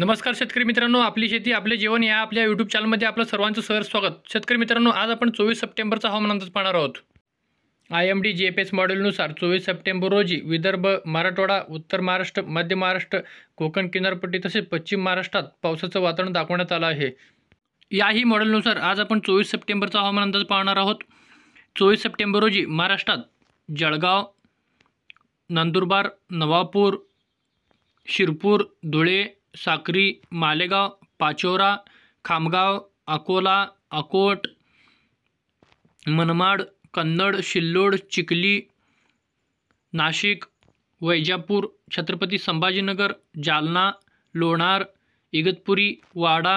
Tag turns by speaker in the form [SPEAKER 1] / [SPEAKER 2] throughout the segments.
[SPEAKER 1] नमस्कार शेतकरी मित्रांनो आपली शेती आपले जीवन या आपल्या युट्यूब चॅनलमध्ये आपलं सर्वांचं सहर स्वागत शेतकरी मित्रांनो आज आपण चोवीस सप्टेंबरचा हवामान अंदाज पाहणार आहोत I M D G F S मॉडेलनुसार चोवीस सप्टेंबर रोजी विदर्भ मराठवाडा उत्तर महाराष्ट्र मध्य महाराष्ट्र कोकण किनारपट्टी तसेच पश्चिम महाराष्ट्रात पावसाचं वातावरण दाखवण्यात आलं आहे याही मॉडेलनुसार आज आपण चोवीस सप्टेंबरचा हवामान अंदाज पाहणार आहोत चोवीस सप्टेंबर रोजी महाराष्ट्रात जळगाव नंदुरबार नवापूर शिरपूर धुळे साक्री मालेगाव पाचोरा खामगाव अकोला अकोट मनमाड कन्नड शिल्लोड, चिखली नाशिक वैजापूर छत्रपती संभाजीनगर जालना लोणार इगतपुरी वाडा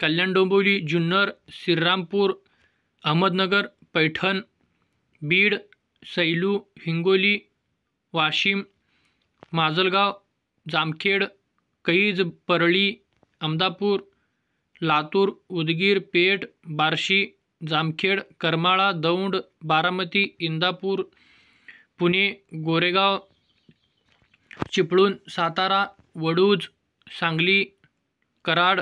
[SPEAKER 1] कल्याण डोंबिवली जुन्नर श्रीरामपूर अहमदनगर पैठण बीड सैलू हिंगोली वाशिम माजलगाव जामखेड कैज परळी अमदापूर लातूर उदगीर पेठ बार्शी जामखेड करमाळा दौंड बारामती इंदापूर पुणे गोरेगाव चिपळूण सातारा वडूज सांगली कराड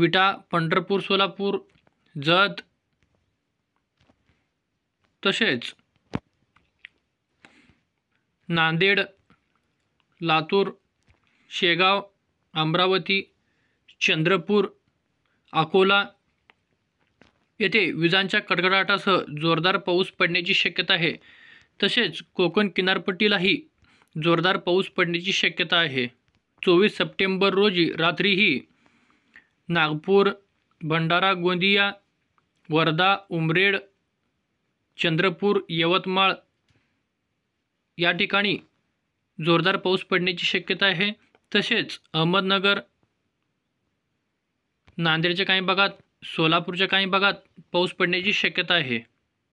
[SPEAKER 1] विटा पंढरपूर सोलापूर जत तसेच नांदेड लातूर शेगाव अमरावती चंद्रपूर अकोला येथे विजांच्या कडकडाटासह जोरदार पाऊस पडण्याची शक्यता आहे तसेच कोकण किनारपट्टीलाही जोरदार पाऊस पडण्याची शक्यता आहे चोवीस सप्टेंबर रोजी रात्रीही नागपूर भंडारा गोंदिया वर्धा उमरेड चंद्रपूर यवतमाळ या ठिकाणी जोरदार पाऊस पडण्याची शक्यता आहे तसेच अहमदनगर नांदेडच्या काही भागात सोलापूरच्या काही भागात पाऊस पडण्याची शक्यता आहे